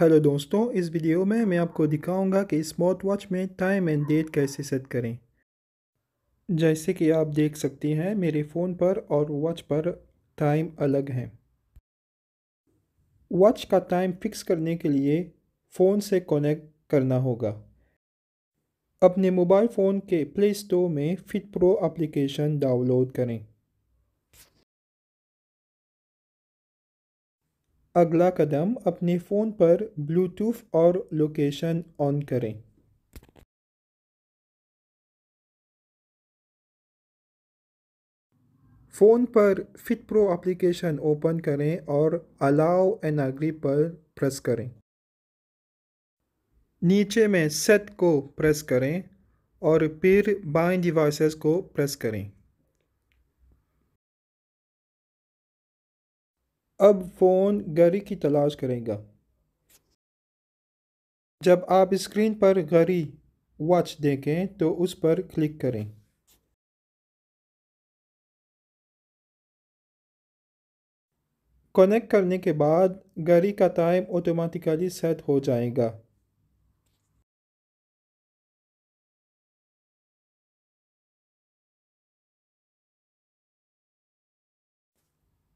hello दोस्तों इस video में मैं आपको दिखाऊंगा कि स्मार्ट वॉच में टाइम एंड डेट कैसे सेट करें जैसे कि आप देख सकती हैं मेरे फ़ोन पर और वॉच पर टाइम अलग है वॉच का टाइम फिक्स करने के लिए फ़ोन से कनेक्ट करना होगा अपने मोबाइल फ़ोन के प्ले स्टोर में फिट प्रो एप्लीकेशन डाउनलोड करें अगला कदम अपने फ़ोन पर ब्लूटूथ और लोकेशन ऑन करें फ़ोन पर फिट प्रो एप्लीकेशन ओपन करें और अलाउ एन अग्री पर प्रेस करें नीचे में सेट को प्रेस करें और फिर बाइन डिवाइसेस को प्रेस करें अब फ़ोन घड़ी की तलाश करेगा जब आप स्क्रीन पर घड़ी वॉच देखें तो उस पर क्लिक करें कनेक्ट करने के बाद घड़ी का टाइम ऑटोमेटिकली सेट हो जाएगा